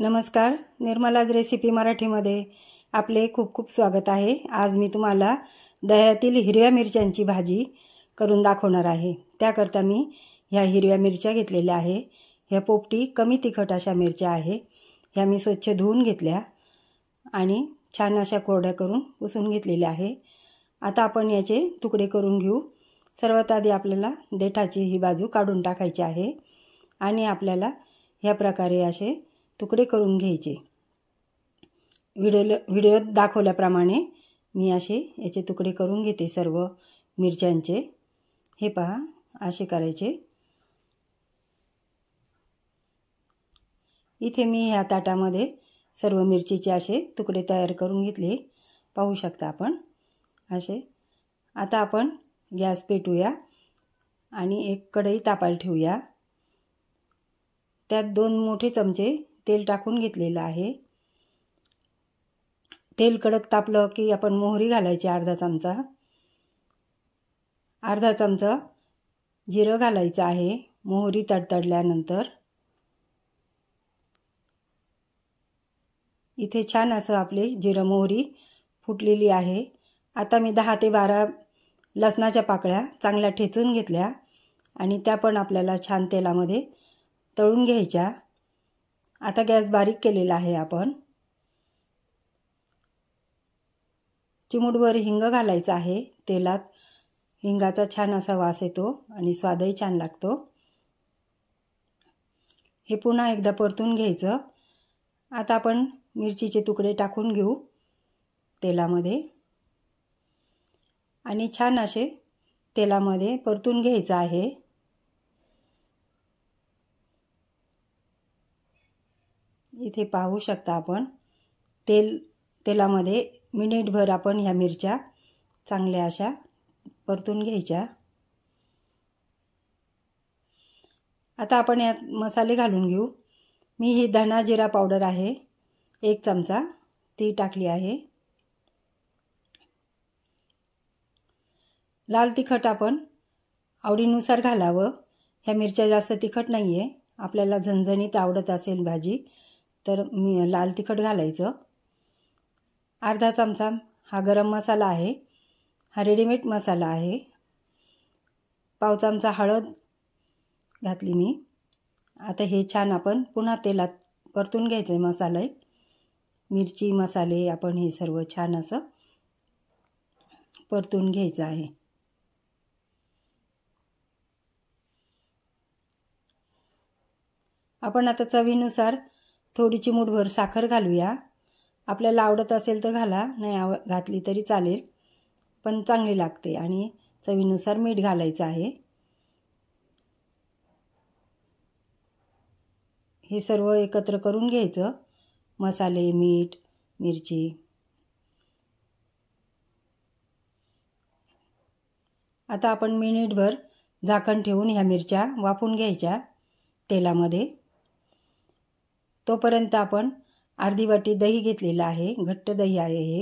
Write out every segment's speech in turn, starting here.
नमस्कार निर्मलाज रेसिपी मराठीमध्ये आपले खूप खूप स्वागत आहे आज मी तुम्हाला दह्यातील हिरव्या मिरच्यांची भाजी करून दाखवणार आहे त्याकरता मी ह्या हिरव्या मिरच्या घेतलेल्या आहे ह्या पोपटी कमी तिखट अशा मिरच्या आहे ह्या मी स्वच्छ धुवून घेतल्या आणि छान अशा कोरड्या करून पुसून घेतलेल्या आहे आता आपण याचे तुकडे करून घेऊ सर्वात आधी आपल्याला देठाची ही बाजू काढून टाकायची आहे आणि आपल्याला ह्या प्रकारे असे तुकडे करून घ्यायचे व्हिडिओ व्हिडिओत दाखवल्याप्रमाणे मी असे याचे तुकडे करून घेते सर्व मिरच्यांचे हे पहा असे करायचे इथे मी ह्या ताटामध्ये सर्व मिरचीचे असे तुकडे तयार करून घेतले पाहू शकता आपण असे आता आपण गॅस पेटूया आणि एक कढई तापाल ठेवूया त्यात दोन मोठे चमचे तेल टाकून घेतलेलं आहे तेल कडक तापलं की आपण मोहरी घालायची अर्धा चमचा अर्धा चमचा जिरं घालायचं आहे मोहरी तडतडल्यानंतर इथे छान असं आपले जिरं मोहरी फुटलेली आहे आता मी दहा ते बारा लसणाच्या पाकळ्या चांगल्या ठेचून घेतल्या आणि त्या पण आपल्याला छान तेलामध्ये तळून घ्यायच्या आता गॅस बारीक केलेला आहे आपण चिमूटभर हिंग घालायचं आहे तेलात हिंगाचा छान असा वास येतो आणि स्वादही छान लागतो हे पुन्हा एकदा परतून घ्यायचं आता आपण मिरचीचे तुकडे टाकून घेऊ तेलामध्ये आणि छान असे तेलामध्ये परतून घ्यायचं आहे इथे पाहू शकता आपण तेल तेलामध्ये मिनिटभर आपण ह्या मिरच्या चांगल्या अशा परतून घ्यायच्या आता आपण यात मसाले घालून घेऊ मी ही धना जिरा पावडर आहे एक चमचा ती टाकली आहे लाल तिखट आपण आवडीनुसार घालावं ह्या मिरच्या जास्त तिखट नाही आहे आपल्याला झणझणीत आवडत असेल भाजी तर मी लाल तिखट घालायचं अर्धा चमचा हा गरम मसाला आहे हा रेडीमेड मसाला आहे पाव चमचा हळद घातली मी आता हे छान आपण पुन्हा तेलात परतून घ्यायचं आहे मसाले मिरची मसाले आपण हे सर्व छान असं परतून घ्यायचं आहे आपण आता चवीनुसार थोडीची मुठभर साखर घालूया आपल्याला आवडत असेल तर घाला नाही आव घातली तरी चालेल पण चांगली लागते आणि चवीनुसार मीठ घालायचं आहे हे सर्व एकत्र करून घ्यायचं मसाले मीठ मिरची आता आपण मिनिटभर झाकण ठेवून ह्या मिरच्या वाफून घ्यायच्या तेलामध्ये तोपर्यंत आपण अर्धी वाटी दही घेतलेलं आहे घट्ट दही आहे हे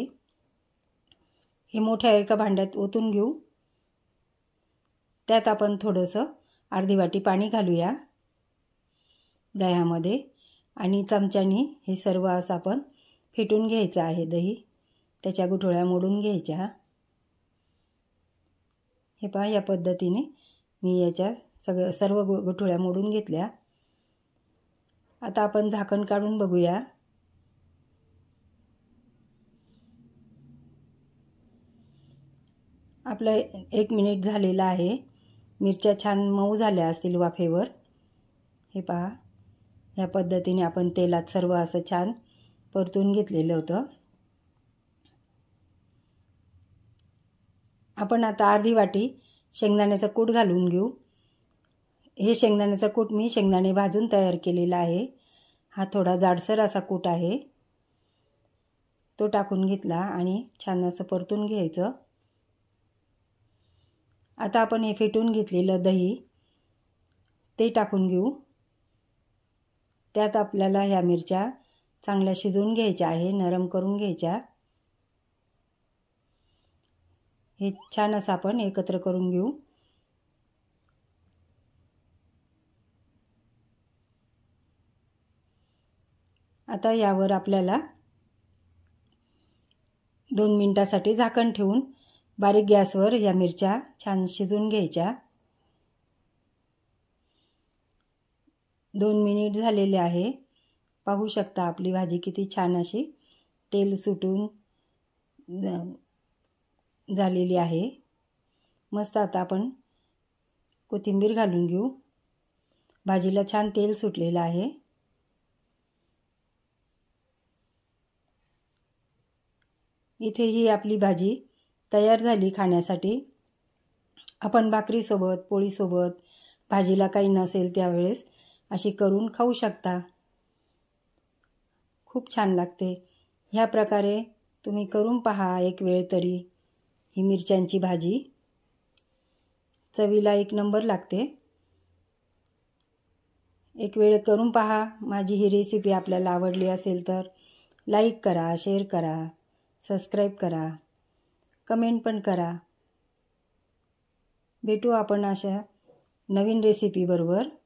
हे मोठ्या एका भांड्यात ओतून घेऊ त्यात आपण थोडंसं अर्धी वाटी पाणी घालूया दह्यामध्ये आणि चमच्यानी हे सर्व असं आपण फेटून घ्यायचं आहे दही त्याच्या गुठोळ्या मोडून घ्यायच्या हे पहा या पद्धतीने मी याच्या सगळं सर्व गु गुठोळ्या मोडून घेतल्या आता आपण झाकण काढून बघूया आपलं एक मिनिट झालेलं आहे मिरच्या छान मऊ झाल्या असतील वाफेवर हे पहा ह्या पद्धतीने आपण तेलात सर्व असं छान परतून घेतलेलं होतं आपण आता अर्धी वाटी शेंगदाण्याचा कूट घालून घेऊ हे शेंगदाण्याचा कूट मी शेंगदाणे भाजून तयार केलेला आहे हा थोडा जाडसर असा कूट आहे तो टाकून घेतला आणि छान असं परतून घ्यायचं आता आपण हे फेटून घेतलेलं दही ते टाकून घेऊ त्यात आपल्याला ह्या मिरच्या चांगल्या शिजवून घ्यायच्या आहे नरम करून घ्यायच्या हे छान असं आपण एकत्र करून घेऊ आता यावर आपल्याला दोन मिनटासाठी झाकण ठेवून बारीक गॅसवर या मिरच्या छान शिजून घ्यायच्या दोन मिनिट झालेले आहे पाहू शकता आपली भाजी किती छान अशी तेल सुटून झालेली आहे मस्त आता आपण कोथिंबीर घालून घेऊ भाजीला छान तेल सुटलेलं आहे इथे ही आपली भाजी तयार झाली खाण्यासाठी आपण भाकरीसोबत पोळीसोबत भाजीला काही नसेल त्यावेळेस अशी करून खाऊ शकता खूप छान लागते ह्या प्रकारे तुम्ही करून पहा एक वेळ तरी ही मिरच्यांची भाजी चवीला एक नंबर लागते एक वेळ करून पहा माझी ही रेसिपी आपल्याला आवडली असेल तर लाईक करा शेअर करा सबस्क्राईब करा कमेंट पण करा भेटू आपण अशा नवीन रेसिपीबरोबर